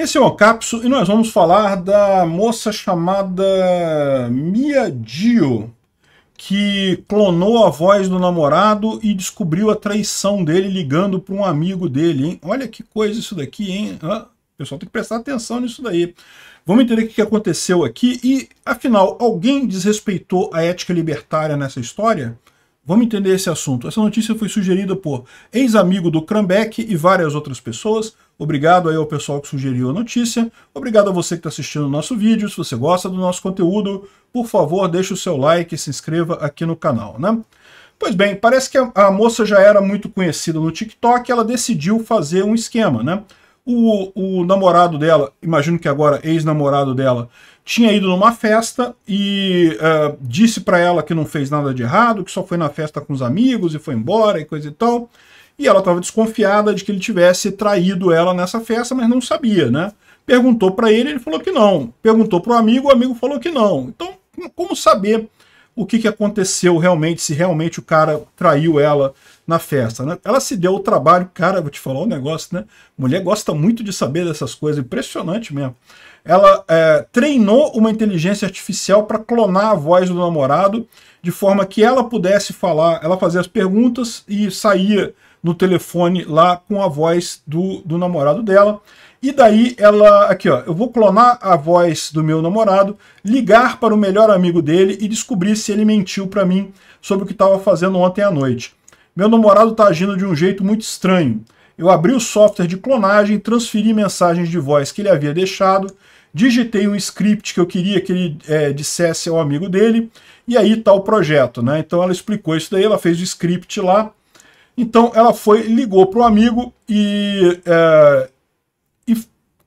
Esse é o Capso e nós vamos falar da moça chamada Mia Dio, que clonou a voz do namorado e descobriu a traição dele ligando para um amigo dele, hein? Olha que coisa isso daqui, hein? o pessoal tem que prestar atenção nisso daí. Vamos entender o que aconteceu aqui e, afinal, alguém desrespeitou a ética libertária nessa história? Vamos entender esse assunto. Essa notícia foi sugerida por ex-amigo do Krambeck e várias outras pessoas. Obrigado aí ao pessoal que sugeriu a notícia. Obrigado a você que está assistindo o nosso vídeo. Se você gosta do nosso conteúdo, por favor, deixe o seu like e se inscreva aqui no canal, né? Pois bem, parece que a, moça já era muito conhecida no TikTok ela decidiu fazer um esquema, né? O, o namorado dela, imagino que agora ex-namorado dela, tinha ido numa festa e uh, disse para ela que não fez nada de errado, que só foi na festa com os amigos e foi embora e coisa e tal e ela estava desconfiada de que ele tivesse traído ela nessa festa, mas não sabia, né? Perguntou para ele, ele falou que não. Perguntou para o amigo, o amigo falou que não. Então, como saber o que, que aconteceu realmente, se realmente o cara traiu ela na festa, né? Ela se deu o trabalho, cara, vou te falar um negócio, né? Mulher gosta muito de saber dessas coisas, impressionante mesmo. Ela é, treinou uma inteligência artificial para clonar a voz do namorado, de forma que ela pudesse falar, ela fazia as perguntas e saía no telefone lá com a voz do, do namorado dela. E daí ela, aqui ó, eu vou clonar a voz do meu namorado, ligar para o melhor amigo dele e descobrir se ele mentiu para mim sobre o que estava fazendo ontem à noite. Meu namorado está agindo de um jeito muito estranho. Eu abri o software de clonagem, transferi mensagens de voz que ele havia deixado, digitei um script que eu queria que ele é, dissesse ao amigo dele, e aí está o projeto. Né? Então ela explicou isso daí, ela fez o script lá, então ela foi, ligou para o amigo e, é, e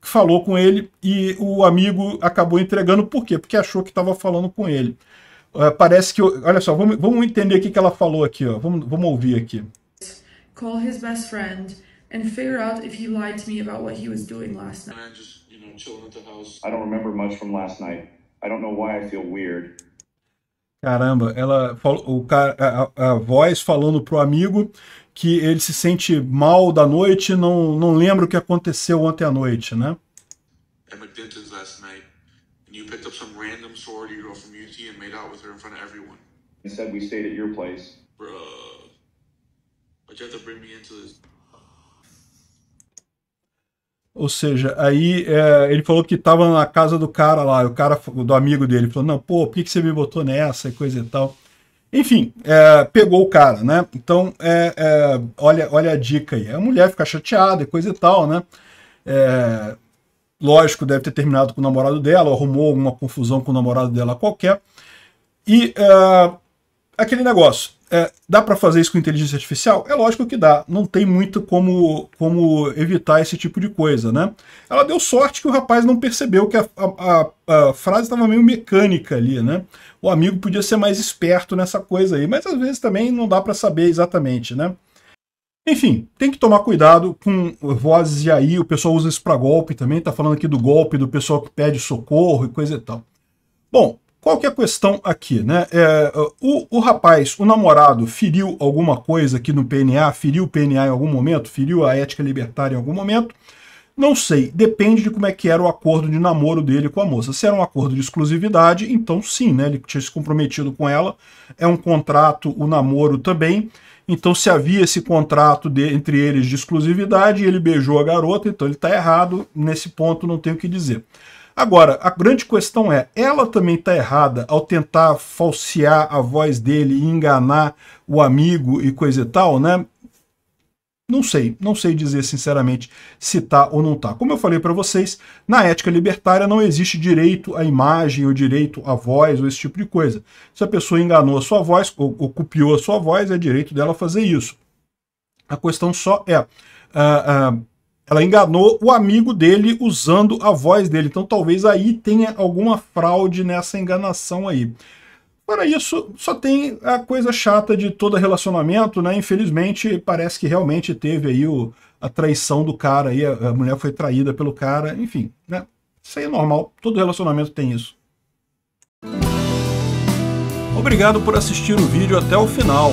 falou com ele e o amigo acabou entregando. Por quê? Porque achou que estava falando com ele. É, parece que. Olha só, vamos, vamos entender o que, ela falou aqui. Ó. Vamos, vamos ouvir aqui. Call his best friend and figure out if he lied to me about what he was doing last night. I just, you know, chilling at the house. I don't remember much from last night. I don't know why I feel weird. Caramba, ela o cara, a, a, voz falando pro amigo que ele se sente mal da noite, não não lembra o que aconteceu ontem à noite, né? I'm at Vince's last night, and you picked up some random sorority girl from UT and made out with her in front of everyone. You we stayed at your place. Bruh. But you have to bring me into this. Ou seja, aí é, ele falou que estava na casa do cara lá, o cara do amigo dele falou: Não, pô, por que, que você me botou nessa e coisa e tal? Enfim, é, pegou o cara, né? Então, é, é olha, olha a dica aí. A mulher fica chateada e coisa e tal, né? É, lógico, deve ter terminado com o namorado dela, arrumou alguma confusão com o namorado dela qualquer. E é, aquele negócio, é, dá para fazer isso com inteligência artificial? É lógico que dá. Não tem muito como, como evitar esse tipo de coisa, né? Ela deu sorte que o rapaz não percebeu que a, a, a frase estava meio mecânica ali, né? O amigo podia ser mais esperto nessa coisa aí, mas às vezes também não dá para saber exatamente, né? Enfim, tem que tomar cuidado com vozes e aí, o pessoal usa isso para golpe também, tá falando aqui do golpe do pessoal que pede socorro e coisa e tal. Bom, qual que é a questão aqui, né? É, o, o, rapaz, o namorado, feriu alguma coisa aqui no PNA, feriu o PNA em algum momento, feriu a ética libertária em algum momento? Não sei, depende de como é que era o acordo de namoro dele com a moça. Se era um acordo de exclusividade, então sim, né? Ele tinha se comprometido com ela, é um contrato, o namoro também. Então se havia esse contrato de, entre eles de exclusividade e ele beijou a garota, então ele está errado, nesse ponto não tenho o que dizer. Agora, a grande questão é, ela também está errada ao tentar falsear a voz dele e enganar o amigo e coisa e tal, né? Não sei, não sei dizer sinceramente se tá ou não tá. Como eu falei para vocês, na ética libertária não existe direito à imagem ou direito à voz ou esse tipo de coisa. Se a pessoa enganou a sua voz ou, ou copiou a sua voz, é direito dela fazer isso. A questão só é, uh, uh, ela enganou o amigo dele usando a voz dele. Então talvez aí tenha alguma fraude nessa enganação aí. Para isso, só tem a coisa chata de todo relacionamento, né? Infelizmente, parece que realmente teve aí o, a traição do cara, aí, a, a mulher foi traída pelo cara, enfim, né? Isso aí é normal, todo relacionamento tem isso. Obrigado por assistir o vídeo até o final.